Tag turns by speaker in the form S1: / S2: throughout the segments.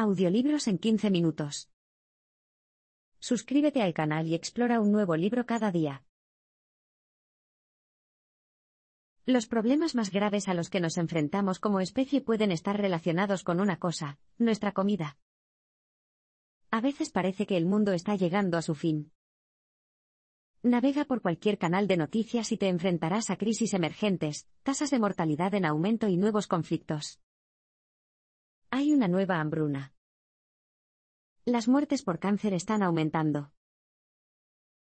S1: Audiolibros en 15 minutos. Suscríbete al canal y explora un nuevo libro cada día. Los problemas más graves a los que nos enfrentamos como especie pueden estar relacionados con una cosa, nuestra comida. A veces parece que el mundo está llegando a su fin. Navega por cualquier canal de noticias y te enfrentarás a crisis emergentes, tasas de mortalidad en aumento y nuevos conflictos. Hay una nueva hambruna. Las muertes por cáncer están aumentando.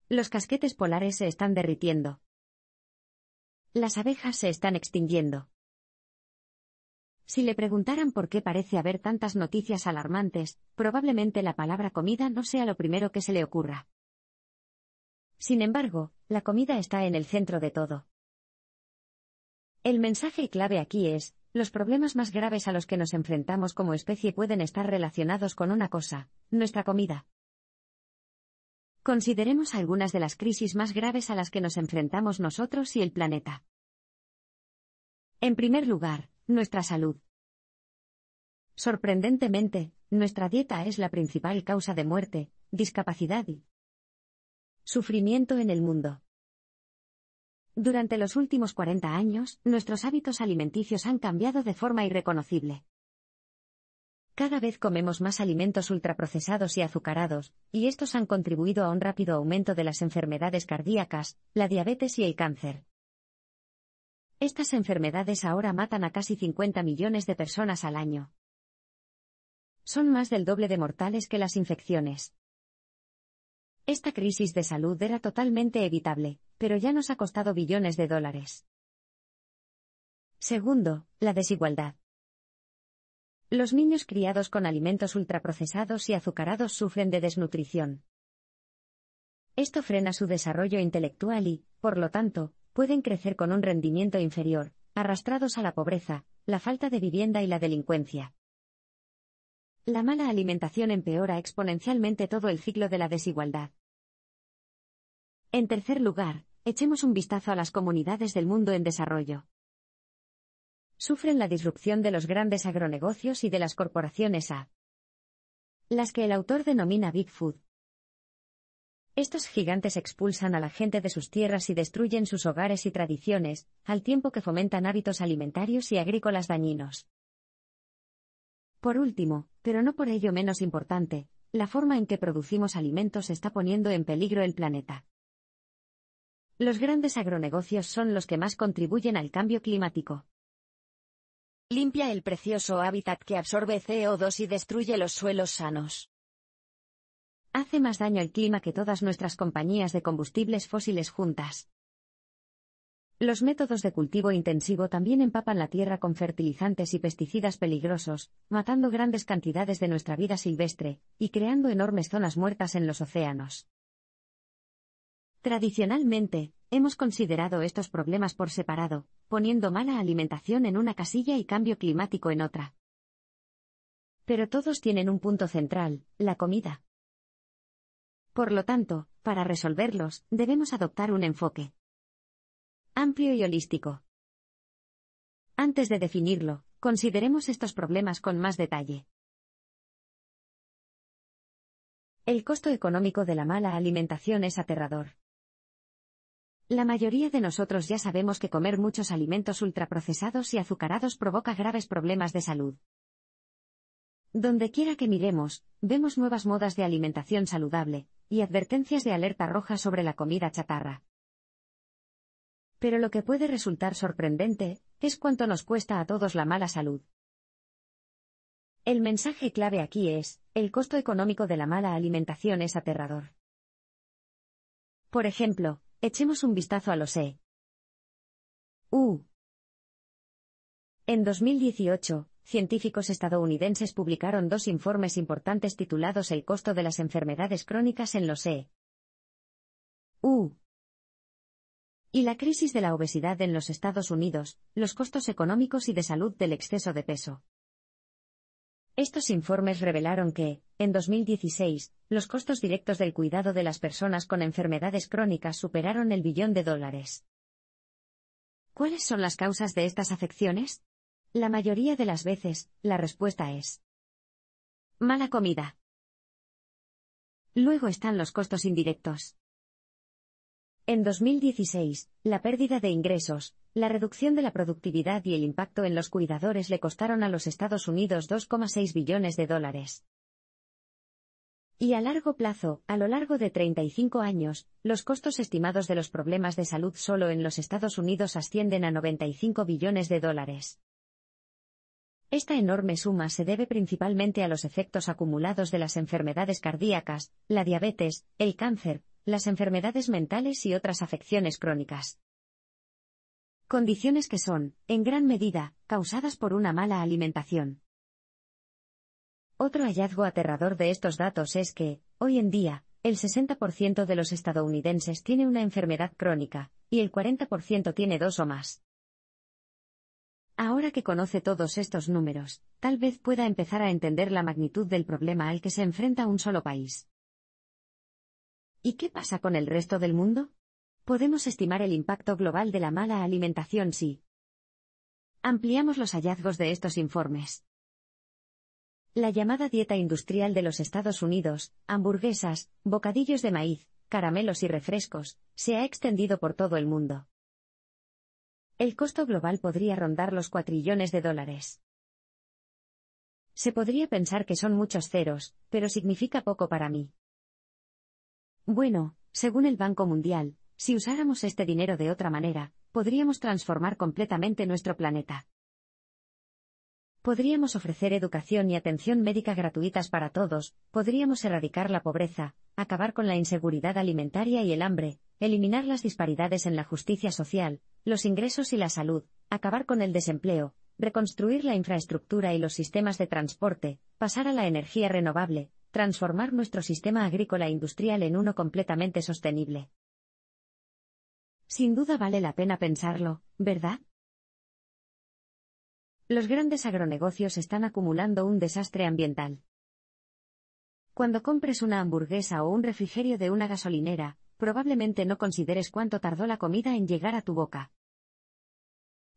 S1: Los casquetes polares se están derritiendo. Las abejas se están extinguiendo. Si le preguntaran por qué parece haber tantas noticias alarmantes, probablemente la palabra comida no sea lo primero que se le ocurra. Sin embargo, la comida está en el centro de todo. El mensaje clave aquí es, los problemas más graves a los que nos enfrentamos como especie pueden estar relacionados con una cosa, nuestra comida. Consideremos algunas de las crisis más graves a las que nos enfrentamos nosotros y el planeta. En primer lugar, nuestra salud. Sorprendentemente, nuestra dieta es la principal causa de muerte, discapacidad y sufrimiento en el mundo. Durante los últimos 40 años, nuestros hábitos alimenticios han cambiado de forma irreconocible. Cada vez comemos más alimentos ultraprocesados y azucarados, y estos han contribuido a un rápido aumento de las enfermedades cardíacas, la diabetes y el cáncer. Estas enfermedades ahora matan a casi 50 millones de personas al año. Son más del doble de mortales que las infecciones. Esta crisis de salud era totalmente evitable, pero ya nos ha costado billones de dólares. Segundo, la desigualdad. Los niños criados con alimentos ultraprocesados y azucarados sufren de desnutrición. Esto frena su desarrollo intelectual y, por lo tanto, pueden crecer con un rendimiento inferior, arrastrados a la pobreza, la falta de vivienda y la delincuencia. La mala alimentación empeora exponencialmente todo el ciclo de la desigualdad. En tercer lugar, Echemos un vistazo a las comunidades del mundo en desarrollo. Sufren la disrupción de los grandes agronegocios y de las corporaciones A. Las que el autor denomina Big Food. Estos gigantes expulsan a la gente de sus tierras y destruyen sus hogares y tradiciones, al tiempo que fomentan hábitos alimentarios y agrícolas dañinos. Por último, pero no por ello menos importante, la forma en que producimos alimentos está poniendo en peligro el planeta. Los grandes agronegocios son los que más contribuyen al cambio climático. Limpia el precioso hábitat que absorbe CO2 y destruye los suelos sanos. Hace más daño al clima que todas nuestras compañías de combustibles fósiles juntas. Los métodos de cultivo intensivo también empapan la tierra con fertilizantes y pesticidas peligrosos, matando grandes cantidades de nuestra vida silvestre, y creando enormes zonas muertas en los océanos. Tradicionalmente, hemos considerado estos problemas por separado, poniendo mala alimentación en una casilla y cambio climático en otra. Pero todos tienen un punto central, la comida. Por lo tanto, para resolverlos, debemos adoptar un enfoque amplio y holístico. Antes de definirlo, consideremos estos problemas con más detalle. El costo económico de la mala alimentación es aterrador. La mayoría de nosotros ya sabemos que comer muchos alimentos ultraprocesados y azucarados provoca graves problemas de salud. Donde quiera que miremos, vemos nuevas modas de alimentación saludable, y advertencias de alerta roja sobre la comida chatarra. Pero lo que puede resultar sorprendente, es cuánto nos cuesta a todos la mala salud. El mensaje clave aquí es, el costo económico de la mala alimentación es aterrador. Por ejemplo, Echemos un vistazo a los E. U. En 2018, científicos estadounidenses publicaron dos informes importantes titulados El costo de las enfermedades crónicas en los E. U. Y la crisis de la obesidad en los Estados Unidos, los costos económicos y de salud del exceso de peso. Estos informes revelaron que, en 2016, los costos directos del cuidado de las personas con enfermedades crónicas superaron el billón de dólares. ¿Cuáles son las causas de estas afecciones? La mayoría de las veces, la respuesta es mala comida. Luego están los costos indirectos. En 2016, la pérdida de ingresos, la reducción de la productividad y el impacto en los cuidadores le costaron a los Estados Unidos 2,6 billones de dólares. Y a largo plazo, a lo largo de 35 años, los costos estimados de los problemas de salud solo en los Estados Unidos ascienden a 95 billones de dólares. Esta enorme suma se debe principalmente a los efectos acumulados de las enfermedades cardíacas, la diabetes, el cáncer, las enfermedades mentales y otras afecciones crónicas. Condiciones que son, en gran medida, causadas por una mala alimentación. Otro hallazgo aterrador de estos datos es que, hoy en día, el 60% de los estadounidenses tiene una enfermedad crónica, y el 40% tiene dos o más. Ahora que conoce todos estos números, tal vez pueda empezar a entender la magnitud del problema al que se enfrenta un solo país. ¿Y qué pasa con el resto del mundo? podemos estimar el impacto global de la mala alimentación sí. ampliamos los hallazgos de estos informes. La llamada dieta industrial de los Estados Unidos, hamburguesas, bocadillos de maíz, caramelos y refrescos, se ha extendido por todo el mundo. El costo global podría rondar los cuatrillones de dólares. Se podría pensar que son muchos ceros, pero significa poco para mí. Bueno, según el Banco Mundial, si usáramos este dinero de otra manera, podríamos transformar completamente nuestro planeta. Podríamos ofrecer educación y atención médica gratuitas para todos, podríamos erradicar la pobreza, acabar con la inseguridad alimentaria y el hambre, eliminar las disparidades en la justicia social, los ingresos y la salud, acabar con el desempleo, reconstruir la infraestructura y los sistemas de transporte, pasar a la energía renovable, transformar nuestro sistema agrícola e industrial en uno completamente sostenible. Sin duda vale la pena pensarlo, ¿verdad? Los grandes agronegocios están acumulando un desastre ambiental. Cuando compres una hamburguesa o un refrigerio de una gasolinera, probablemente no consideres cuánto tardó la comida en llegar a tu boca.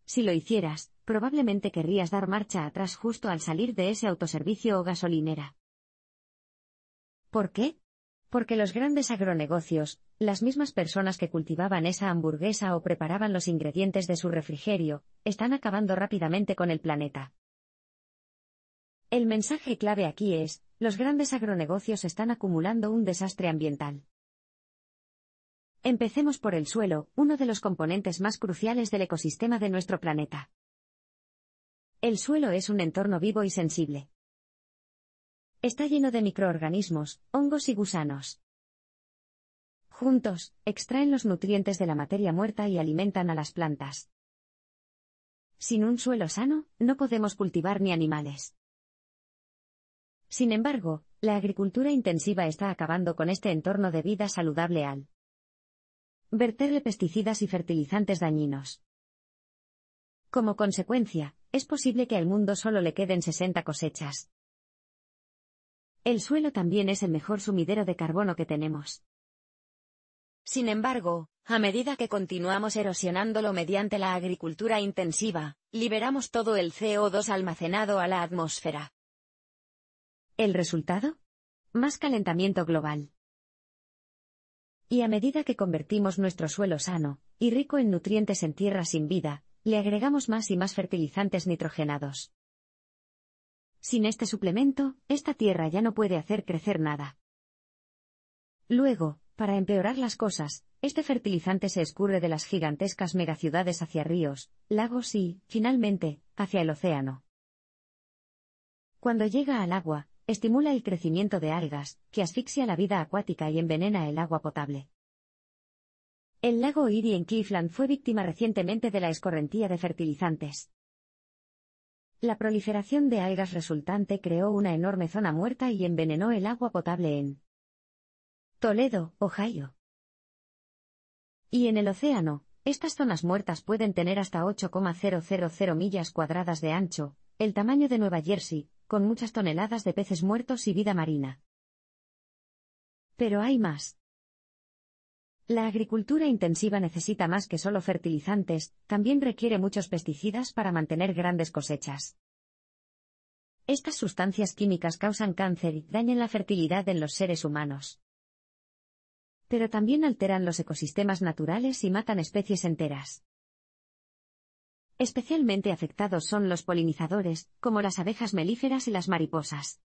S1: Si lo hicieras, probablemente querrías dar marcha atrás justo al salir de ese autoservicio o gasolinera. ¿Por qué? porque los grandes agronegocios, las mismas personas que cultivaban esa hamburguesa o preparaban los ingredientes de su refrigerio, están acabando rápidamente con el planeta. El mensaje clave aquí es, los grandes agronegocios están acumulando un desastre ambiental. Empecemos por el suelo, uno de los componentes más cruciales del ecosistema de nuestro planeta. El suelo es un entorno vivo y sensible. Está lleno de microorganismos, hongos y gusanos. Juntos, extraen los nutrientes de la materia muerta y alimentan a las plantas. Sin un suelo sano, no podemos cultivar ni animales. Sin embargo, la agricultura intensiva está acabando con este entorno de vida saludable al verterle pesticidas y fertilizantes dañinos. Como consecuencia, es posible que al mundo solo le queden 60 cosechas. El suelo también es el mejor sumidero de carbono que tenemos. Sin embargo, a medida que continuamos erosionándolo mediante la agricultura intensiva, liberamos todo el CO2 almacenado a la atmósfera. ¿El resultado? Más calentamiento global. Y a medida que convertimos nuestro suelo sano y rico en nutrientes en tierra sin vida, le agregamos más y más fertilizantes nitrogenados. Sin este suplemento, esta tierra ya no puede hacer crecer nada. Luego, para empeorar las cosas, este fertilizante se escurre de las gigantescas megaciudades hacia ríos, lagos y, finalmente, hacia el océano. Cuando llega al agua, estimula el crecimiento de algas, que asfixia la vida acuática y envenena el agua potable. El lago Erie en Cleveland fue víctima recientemente de la escorrentía de fertilizantes. La proliferación de algas resultante creó una enorme zona muerta y envenenó el agua potable en Toledo, Ohio. Y en el océano, estas zonas muertas pueden tener hasta 8,000 millas cuadradas de ancho, el tamaño de Nueva Jersey, con muchas toneladas de peces muertos y vida marina. Pero hay más. La agricultura intensiva necesita más que solo fertilizantes, también requiere muchos pesticidas para mantener grandes cosechas. Estas sustancias químicas causan cáncer y dañan la fertilidad en los seres humanos. Pero también alteran los ecosistemas naturales y matan especies enteras. Especialmente afectados son los polinizadores, como las abejas melíferas y las mariposas.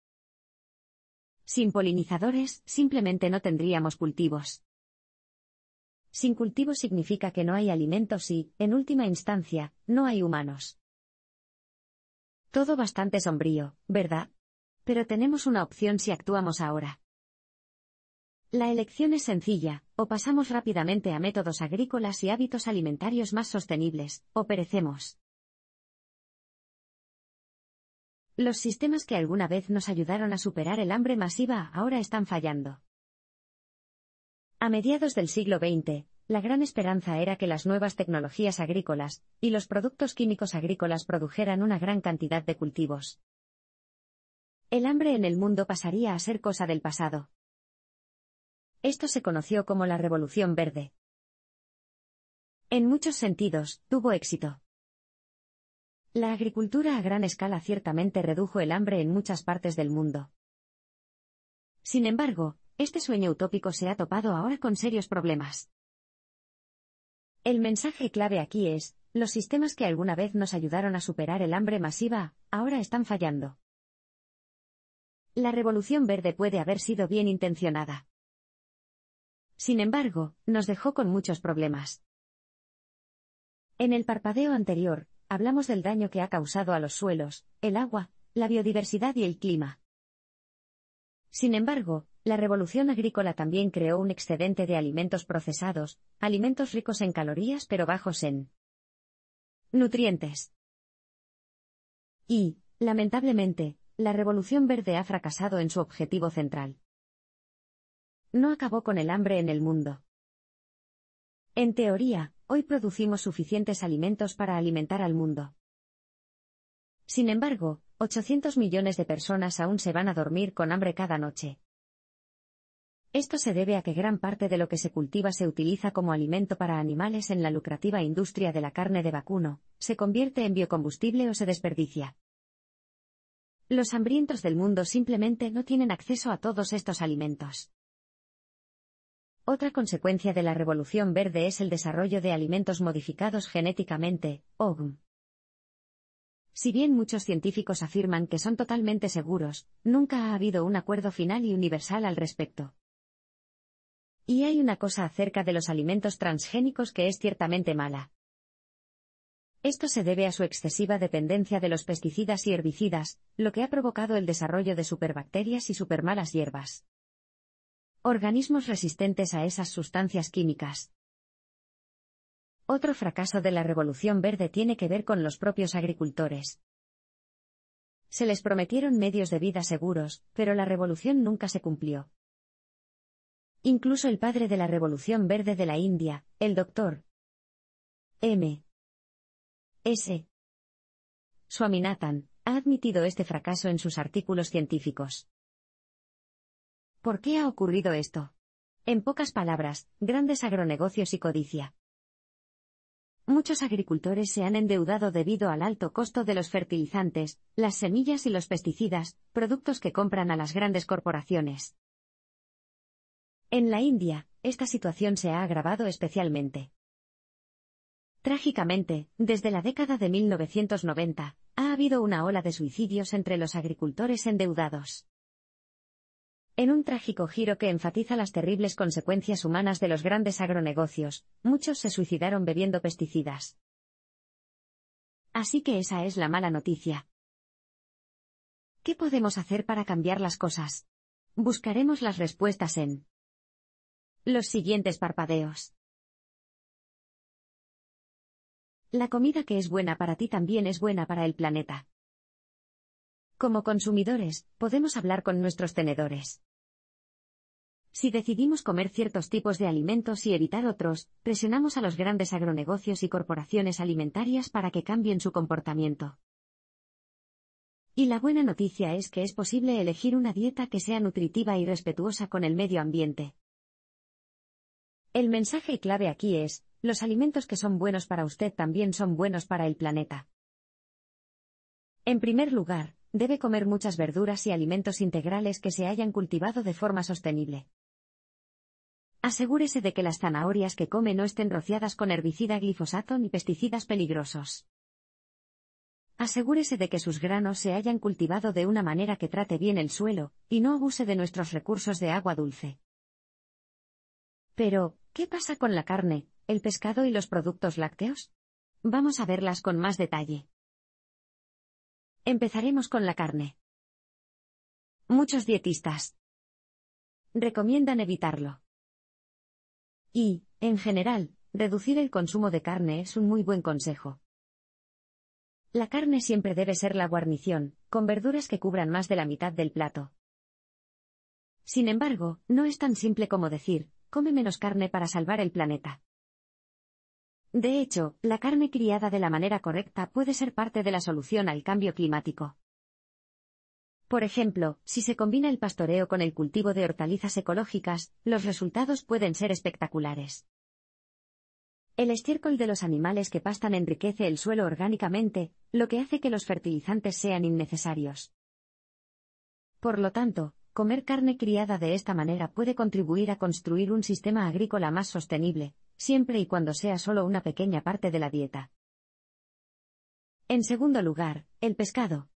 S1: Sin polinizadores, simplemente no tendríamos cultivos. Sin cultivo significa que no hay alimentos y, en última instancia, no hay humanos. Todo bastante sombrío, ¿verdad? Pero tenemos una opción si actuamos ahora. La elección es sencilla, o pasamos rápidamente a métodos agrícolas y hábitos alimentarios más sostenibles, o perecemos. Los sistemas que alguna vez nos ayudaron a superar el hambre masiva ahora están fallando. A mediados del siglo XX, la gran esperanza era que las nuevas tecnologías agrícolas y los productos químicos agrícolas produjeran una gran cantidad de cultivos. El hambre en el mundo pasaría a ser cosa del pasado. Esto se conoció como la Revolución Verde. En muchos sentidos, tuvo éxito. La agricultura a gran escala ciertamente redujo el hambre en muchas partes del mundo. Sin embargo, este sueño utópico se ha topado ahora con serios problemas. El mensaje clave aquí es, los sistemas que alguna vez nos ayudaron a superar el hambre masiva, ahora están fallando. La revolución verde puede haber sido bien intencionada. Sin embargo, nos dejó con muchos problemas. En el parpadeo anterior, hablamos del daño que ha causado a los suelos, el agua, la biodiversidad y el clima. Sin embargo, la revolución agrícola también creó un excedente de alimentos procesados, alimentos ricos en calorías pero bajos en nutrientes. Y, lamentablemente, la revolución verde ha fracasado en su objetivo central. No acabó con el hambre en el mundo. En teoría, hoy producimos suficientes alimentos para alimentar al mundo. Sin embargo, 800 millones de personas aún se van a dormir con hambre cada noche. Esto se debe a que gran parte de lo que se cultiva se utiliza como alimento para animales en la lucrativa industria de la carne de vacuno, se convierte en biocombustible o se desperdicia. Los hambrientos del mundo simplemente no tienen acceso a todos estos alimentos. Otra consecuencia de la revolución verde es el desarrollo de alimentos modificados genéticamente, OGM. Si bien muchos científicos afirman que son totalmente seguros, nunca ha habido un acuerdo final y universal al respecto. Y hay una cosa acerca de los alimentos transgénicos que es ciertamente mala. Esto se debe a su excesiva dependencia de los pesticidas y herbicidas, lo que ha provocado el desarrollo de superbacterias y supermalas hierbas. Organismos resistentes a esas sustancias químicas. Otro fracaso de la revolución verde tiene que ver con los propios agricultores. Se les prometieron medios de vida seguros, pero la revolución nunca se cumplió. Incluso el padre de la Revolución Verde de la India, el doctor M. S. Swaminathan, ha admitido este fracaso en sus artículos científicos. ¿Por qué ha ocurrido esto? En pocas palabras, grandes agronegocios y codicia. Muchos agricultores se han endeudado debido al alto costo de los fertilizantes, las semillas y los pesticidas, productos que compran a las grandes corporaciones. En la India, esta situación se ha agravado especialmente. Trágicamente, desde la década de 1990, ha habido una ola de suicidios entre los agricultores endeudados. En un trágico giro que enfatiza las terribles consecuencias humanas de los grandes agronegocios, muchos se suicidaron bebiendo pesticidas. Así que esa es la mala noticia. ¿Qué podemos hacer para cambiar las cosas? Buscaremos las respuestas en los siguientes parpadeos. La comida que es buena para ti también es buena para el planeta. Como consumidores, podemos hablar con nuestros tenedores. Si decidimos comer ciertos tipos de alimentos y evitar otros, presionamos a los grandes agronegocios y corporaciones alimentarias para que cambien su comportamiento. Y la buena noticia es que es posible elegir una dieta que sea nutritiva y respetuosa con el medio ambiente. El mensaje clave aquí es, los alimentos que son buenos para usted también son buenos para el planeta. En primer lugar, debe comer muchas verduras y alimentos integrales que se hayan cultivado de forma sostenible. Asegúrese de que las zanahorias que come no estén rociadas con herbicida glifosato ni pesticidas peligrosos. Asegúrese de que sus granos se hayan cultivado de una manera que trate bien el suelo, y no abuse de nuestros recursos de agua dulce. Pero, ¿Qué pasa con la carne, el pescado y los productos lácteos? Vamos a verlas con más detalle. Empezaremos con la carne. Muchos dietistas recomiendan evitarlo. Y, en general, reducir el consumo de carne es un muy buen consejo. La carne siempre debe ser la guarnición, con verduras que cubran más de la mitad del plato. Sin embargo, no es tan simple como decir, come menos carne para salvar el planeta. De hecho, la carne criada de la manera correcta puede ser parte de la solución al cambio climático. Por ejemplo, si se combina el pastoreo con el cultivo de hortalizas ecológicas, los resultados pueden ser espectaculares. El estiércol de los animales que pastan enriquece el suelo orgánicamente, lo que hace que los fertilizantes sean innecesarios. Por lo tanto, comer carne criada de esta manera puede contribuir a construir un sistema agrícola más sostenible, siempre y cuando sea solo una pequeña parte de la dieta. En segundo lugar, el pescado.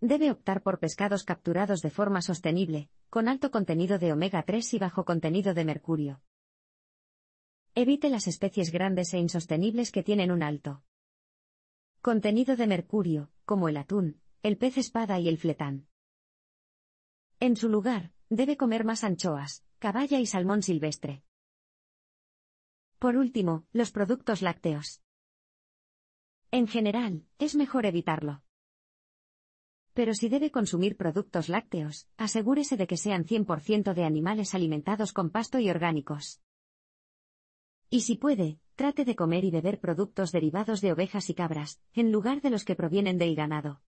S1: Debe optar por pescados capturados de forma sostenible, con alto contenido de omega 3 y bajo contenido de mercurio. Evite las especies grandes e insostenibles que tienen un alto contenido de mercurio, como el atún, el pez espada y el fletán. En su lugar, debe comer más anchoas, caballa y salmón silvestre. Por último, los productos lácteos. En general, es mejor evitarlo. Pero si debe consumir productos lácteos, asegúrese de que sean 100% de animales alimentados con pasto y orgánicos. Y si puede, trate de comer y beber productos derivados de ovejas y cabras, en lugar de los que provienen del ganado.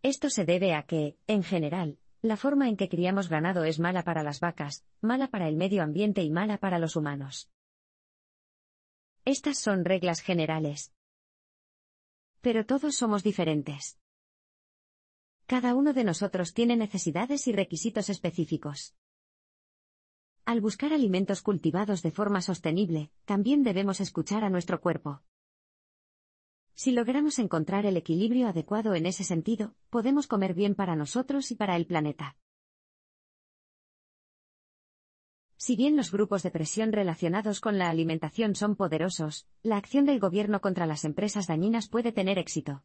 S1: Esto se debe a que, en general, la forma en que criamos ganado es mala para las vacas, mala para el medio ambiente y mala para los humanos. Estas son reglas generales. Pero todos somos diferentes. Cada uno de nosotros tiene necesidades y requisitos específicos. Al buscar alimentos cultivados de forma sostenible, también debemos escuchar a nuestro cuerpo. Si logramos encontrar el equilibrio adecuado en ese sentido, podemos comer bien para nosotros y para el planeta. Si bien los grupos de presión relacionados con la alimentación son poderosos, la acción del gobierno contra las empresas dañinas puede tener éxito.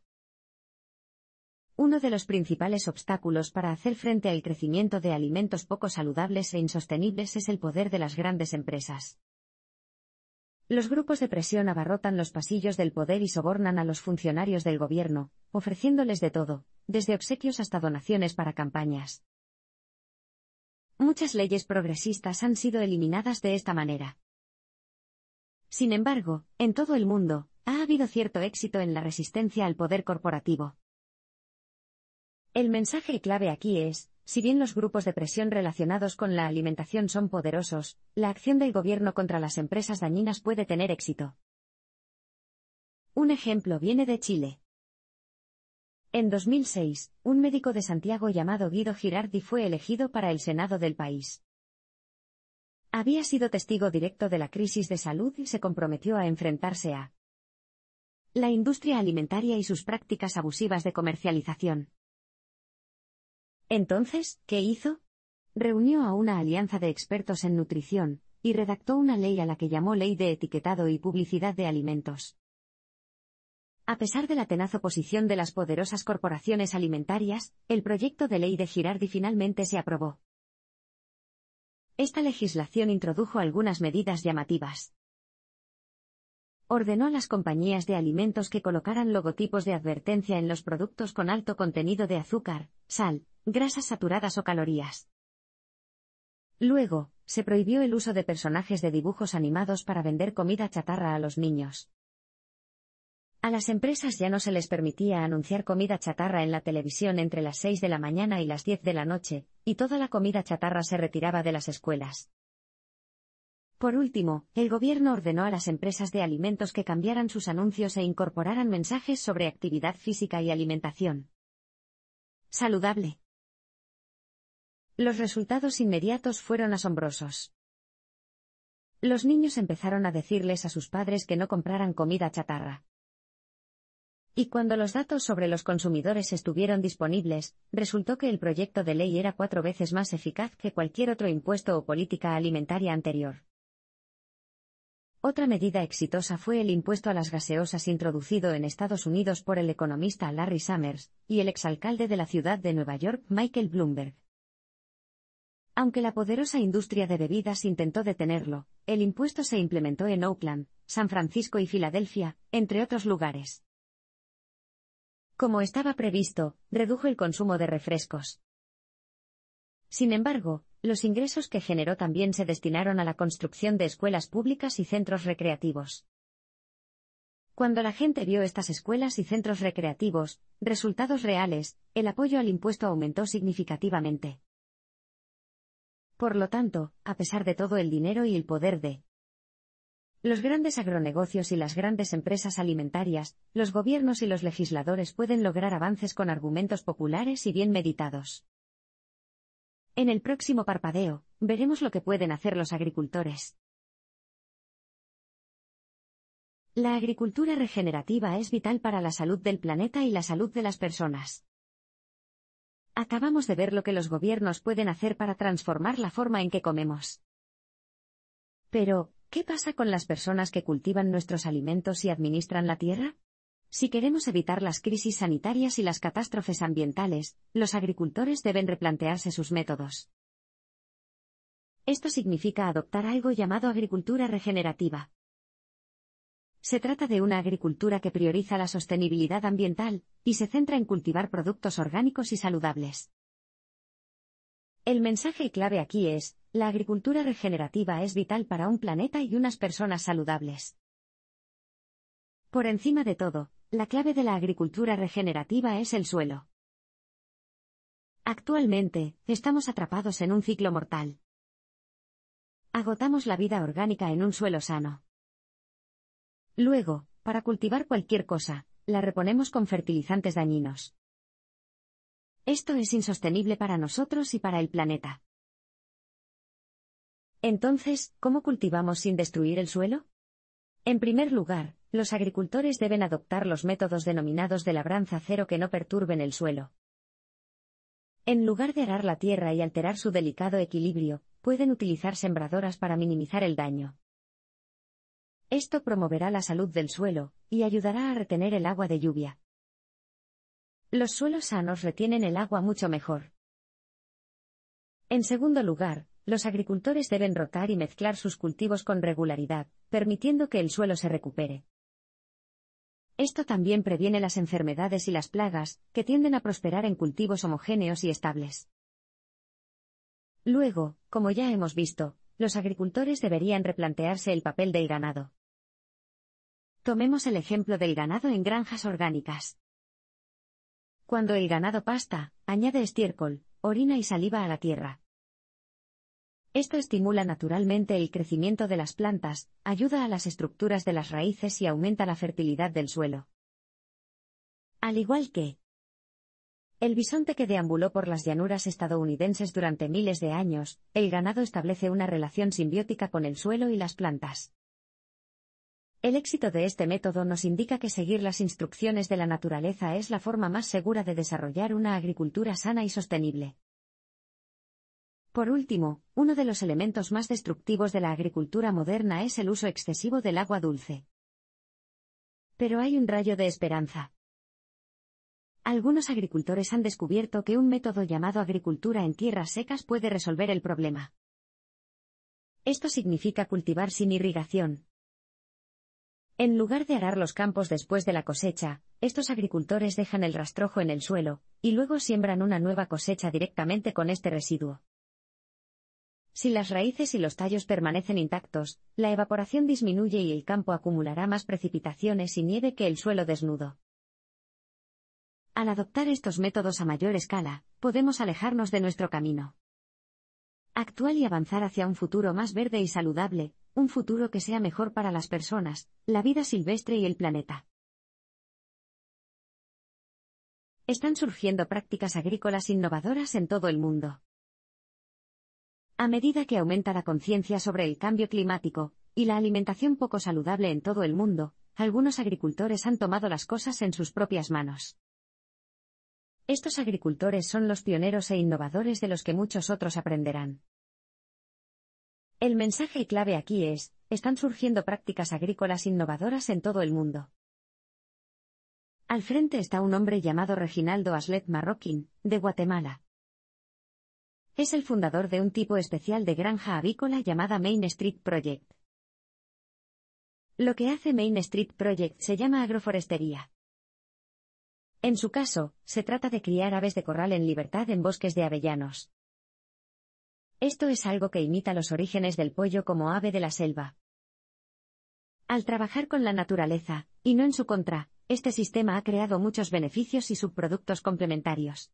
S1: Uno de los principales obstáculos para hacer frente al crecimiento de alimentos poco saludables e insostenibles es el poder de las grandes empresas. Los grupos de presión abarrotan los pasillos del poder y sobornan a los funcionarios del gobierno, ofreciéndoles de todo, desde obsequios hasta donaciones para campañas. Muchas leyes progresistas han sido eliminadas de esta manera. Sin embargo, en todo el mundo, ha habido cierto éxito en la resistencia al poder corporativo. El mensaje clave aquí es, si bien los grupos de presión relacionados con la alimentación son poderosos, la acción del gobierno contra las empresas dañinas puede tener éxito. Un ejemplo viene de Chile. En 2006, un médico de Santiago llamado Guido Girardi fue elegido para el Senado del país. Había sido testigo directo de la crisis de salud y se comprometió a enfrentarse a la industria alimentaria y sus prácticas abusivas de comercialización. Entonces, ¿qué hizo? Reunió a una alianza de expertos en nutrición, y redactó una ley a la que llamó Ley de Etiquetado y Publicidad de Alimentos. A pesar de la tenaz oposición de las poderosas corporaciones alimentarias, el proyecto de ley de Girardi finalmente se aprobó. Esta legislación introdujo algunas medidas llamativas ordenó a las compañías de alimentos que colocaran logotipos de advertencia en los productos con alto contenido de azúcar, sal, grasas saturadas o calorías. Luego, se prohibió el uso de personajes de dibujos animados para vender comida chatarra a los niños. A las empresas ya no se les permitía anunciar comida chatarra en la televisión entre las 6 de la mañana y las 10 de la noche, y toda la comida chatarra se retiraba de las escuelas. Por último, el gobierno ordenó a las empresas de alimentos que cambiaran sus anuncios e incorporaran mensajes sobre actividad física y alimentación. Saludable. Los resultados inmediatos fueron asombrosos. Los niños empezaron a decirles a sus padres que no compraran comida chatarra. Y cuando los datos sobre los consumidores estuvieron disponibles, resultó que el proyecto de ley era cuatro veces más eficaz que cualquier otro impuesto o política alimentaria anterior. Otra medida exitosa fue el impuesto a las gaseosas introducido en Estados Unidos por el economista Larry Summers y el exalcalde de la ciudad de Nueva York Michael Bloomberg. Aunque la poderosa industria de bebidas intentó detenerlo, el impuesto se implementó en Oakland, San Francisco y Filadelfia, entre otros lugares. Como estaba previsto, redujo el consumo de refrescos. Sin embargo, los ingresos que generó también se destinaron a la construcción de escuelas públicas y centros recreativos. Cuando la gente vio estas escuelas y centros recreativos, resultados reales, el apoyo al impuesto aumentó significativamente. Por lo tanto, a pesar de todo el dinero y el poder de los grandes agronegocios y las grandes empresas alimentarias, los gobiernos y los legisladores pueden lograr avances con argumentos populares y bien meditados. En el próximo parpadeo, veremos lo que pueden hacer los agricultores. La agricultura regenerativa es vital para la salud del planeta y la salud de las personas. Acabamos de ver lo que los gobiernos pueden hacer para transformar la forma en que comemos. Pero, ¿qué pasa con las personas que cultivan nuestros alimentos y administran la tierra? Si queremos evitar las crisis sanitarias y las catástrofes ambientales, los agricultores deben replantearse sus métodos. Esto significa adoptar algo llamado agricultura regenerativa. Se trata de una agricultura que prioriza la sostenibilidad ambiental, y se centra en cultivar productos orgánicos y saludables. El mensaje clave aquí es, la agricultura regenerativa es vital para un planeta y unas personas saludables. Por encima de todo, la clave de la agricultura regenerativa es el suelo. Actualmente, estamos atrapados en un ciclo mortal. Agotamos la vida orgánica en un suelo sano. Luego, para cultivar cualquier cosa, la reponemos con fertilizantes dañinos. Esto es insostenible para nosotros y para el planeta. Entonces, ¿cómo cultivamos sin destruir el suelo? En primer lugar, los agricultores deben adoptar los métodos denominados de labranza cero que no perturben el suelo. En lugar de arar la tierra y alterar su delicado equilibrio, pueden utilizar sembradoras para minimizar el daño. Esto promoverá la salud del suelo, y ayudará a retener el agua de lluvia. Los suelos sanos retienen el agua mucho mejor. En segundo lugar, los agricultores deben rotar y mezclar sus cultivos con regularidad, permitiendo que el suelo se recupere. Esto también previene las enfermedades y las plagas, que tienden a prosperar en cultivos homogéneos y estables. Luego, como ya hemos visto, los agricultores deberían replantearse el papel del ganado. Tomemos el ejemplo del ganado en granjas orgánicas. Cuando el ganado pasta, añade estiércol, orina y saliva a la tierra, esto estimula naturalmente el crecimiento de las plantas, ayuda a las estructuras de las raíces y aumenta la fertilidad del suelo. Al igual que el bisonte que deambuló por las llanuras estadounidenses durante miles de años, el ganado establece una relación simbiótica con el suelo y las plantas. El éxito de este método nos indica que seguir las instrucciones de la naturaleza es la forma más segura de desarrollar una agricultura sana y sostenible. Por último, uno de los elementos más destructivos de la agricultura moderna es el uso excesivo del agua dulce. Pero hay un rayo de esperanza. Algunos agricultores han descubierto que un método llamado agricultura en tierras secas puede resolver el problema. Esto significa cultivar sin irrigación. En lugar de arar los campos después de la cosecha, estos agricultores dejan el rastrojo en el suelo, y luego siembran una nueva cosecha directamente con este residuo. Si las raíces y los tallos permanecen intactos, la evaporación disminuye y el campo acumulará más precipitaciones y nieve que el suelo desnudo. Al adoptar estos métodos a mayor escala, podemos alejarnos de nuestro camino actual y avanzar hacia un futuro más verde y saludable, un futuro que sea mejor para las personas, la vida silvestre y el planeta. Están surgiendo prácticas agrícolas innovadoras en todo el mundo. A medida que aumenta la conciencia sobre el cambio climático, y la alimentación poco saludable en todo el mundo, algunos agricultores han tomado las cosas en sus propias manos. Estos agricultores son los pioneros e innovadores de los que muchos otros aprenderán. El mensaje clave aquí es, están surgiendo prácticas agrícolas innovadoras en todo el mundo. Al frente está un hombre llamado Reginaldo Aslet Marroquín, de Guatemala, es el fundador de un tipo especial de granja avícola llamada Main Street Project. Lo que hace Main Street Project se llama agroforestería. En su caso, se trata de criar aves de corral en libertad en bosques de avellanos. Esto es algo que imita los orígenes del pollo como ave de la selva. Al trabajar con la naturaleza, y no en su contra, este sistema ha creado muchos beneficios y subproductos complementarios.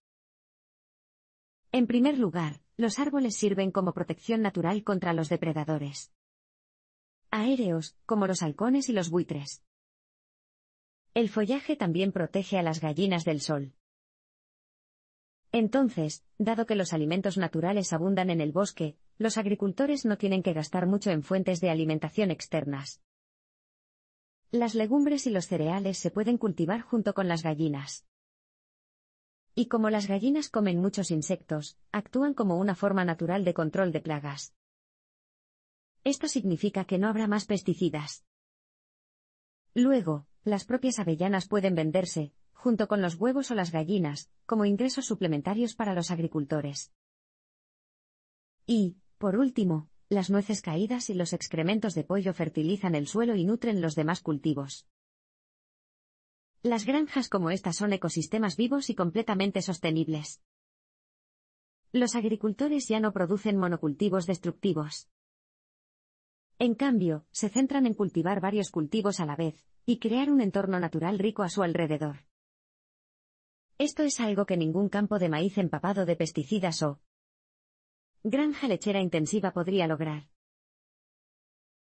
S1: En primer lugar, los árboles sirven como protección natural contra los depredadores. Aéreos, como los halcones y los buitres. El follaje también protege a las gallinas del sol. Entonces, dado que los alimentos naturales abundan en el bosque, los agricultores no tienen que gastar mucho en fuentes de alimentación externas. Las legumbres y los cereales se pueden cultivar junto con las gallinas. Y como las gallinas comen muchos insectos, actúan como una forma natural de control de plagas. Esto significa que no habrá más pesticidas. Luego, las propias avellanas pueden venderse, junto con los huevos o las gallinas, como ingresos suplementarios para los agricultores. Y, por último, las nueces caídas y los excrementos de pollo fertilizan el suelo y nutren los demás cultivos. Las granjas como estas son ecosistemas vivos y completamente sostenibles. Los agricultores ya no producen monocultivos destructivos. En cambio, se centran en cultivar varios cultivos a la vez, y crear un entorno natural rico a su alrededor. Esto es algo que ningún campo de maíz empapado de pesticidas o granja lechera intensiva podría lograr.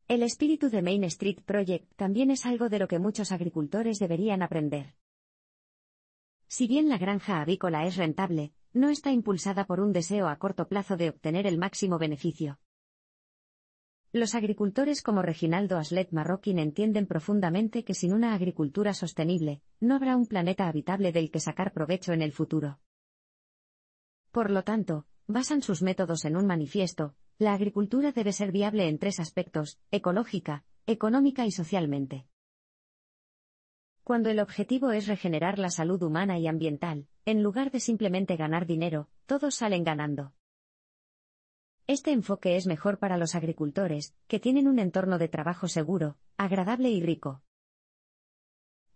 S1: El espíritu de Main Street Project también es algo de lo que muchos agricultores deberían aprender. Si bien la granja avícola es rentable, no está impulsada por un deseo a corto plazo de obtener el máximo beneficio. Los agricultores como Reginaldo Aslet Marroquín entienden profundamente que sin una agricultura sostenible, no habrá un planeta habitable del que sacar provecho en el futuro. Por lo tanto, basan sus métodos en un manifiesto, la agricultura debe ser viable en tres aspectos, ecológica, económica y socialmente. Cuando el objetivo es regenerar la salud humana y ambiental, en lugar de simplemente ganar dinero, todos salen ganando. Este enfoque es mejor para los agricultores, que tienen un entorno de trabajo seguro, agradable y rico.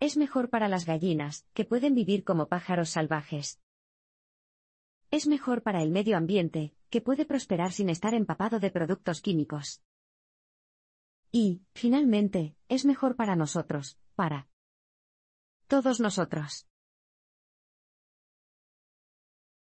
S1: Es mejor para las gallinas, que pueden vivir como pájaros salvajes. Es mejor para el medio ambiente, que puede prosperar sin estar empapado de productos químicos. Y, finalmente, es mejor para nosotros, para todos nosotros.